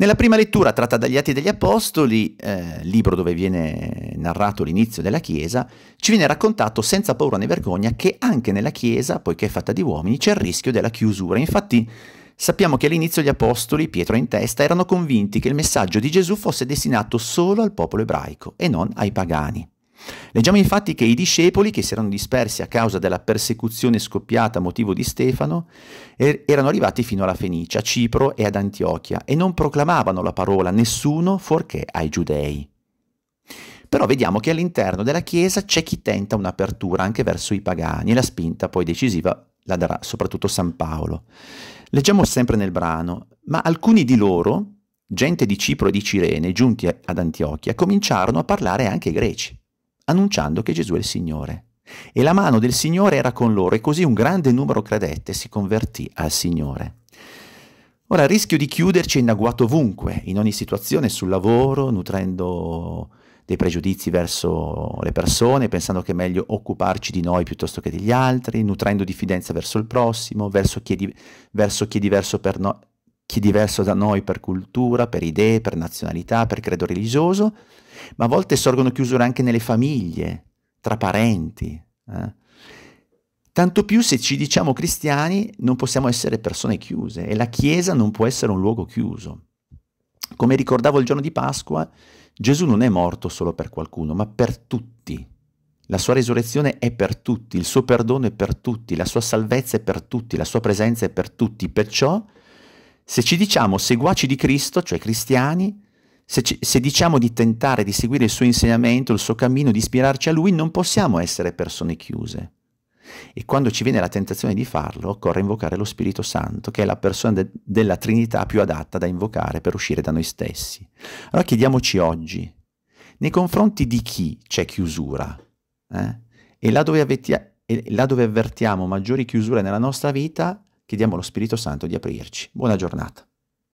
Nella prima lettura tratta dagli Atti degli Apostoli, eh, libro dove viene narrato l'inizio della Chiesa, ci viene raccontato senza paura né vergogna che anche nella Chiesa, poiché è fatta di uomini, c'è il rischio della chiusura. Infatti sappiamo che all'inizio gli Apostoli, Pietro in testa, erano convinti che il messaggio di Gesù fosse destinato solo al popolo ebraico e non ai pagani. Leggiamo infatti che i discepoli, che si erano dispersi a causa della persecuzione scoppiata a motivo di Stefano, er- erano arrivati fino alla Fenicia, a Cipro e ad Antiochia e non proclamavano la parola a nessuno fuorché ai giudei. Però vediamo che all'interno della Chiesa c'è chi tenta un'apertura anche verso i pagani e la spinta poi decisiva la darà soprattutto San Paolo. Leggiamo sempre nel brano, ma alcuni di loro, gente di Cipro e di Cirene, giunti ad Antiochia, cominciarono a parlare anche greci annunciando che Gesù è il Signore. E la mano del Signore era con loro e così un grande numero credette e si convertì al Signore. Ora, il rischio di chiuderci è inagguato ovunque, in ogni situazione, sul lavoro, nutrendo dei pregiudizi verso le persone, pensando che è meglio occuparci di noi piuttosto che degli altri, nutrendo diffidenza verso il prossimo, verso chi è, di, verso chi è diverso per no, chi diverso da noi per cultura, per idee, per nazionalità, per credo religioso, ma a volte sorgono chiusure anche nelle famiglie, tra parenti. Eh? Tanto più se ci diciamo cristiani non possiamo essere persone chiuse e la Chiesa non può essere un luogo chiuso. Come ricordavo il giorno di Pasqua, Gesù non è morto solo per qualcuno, ma per tutti. La sua risurrezione è per tutti, il suo perdono è per tutti, la sua salvezza è per tutti, la sua presenza è per tutti. Perciò se ci diciamo seguaci di Cristo, cioè cristiani, se, ci, se, diciamo di tentare di seguire il suo insegnamento, il suo cammino, di ispirarci a lui, non possiamo essere persone chiuse. E quando ci viene la tentazione di farlo, occorre invocare lo Spirito Santo, che è la persona de- della Trinità più adatta da invocare per uscire da noi stessi. Allora chiediamoci oggi, nei confronti di chi c'è chiusura? Eh? E, là avvetia- e là dove avvertiamo maggiori chiusure nella nostra vita, Chiediamo allo Spirito Santo di aprirci. Buona giornata.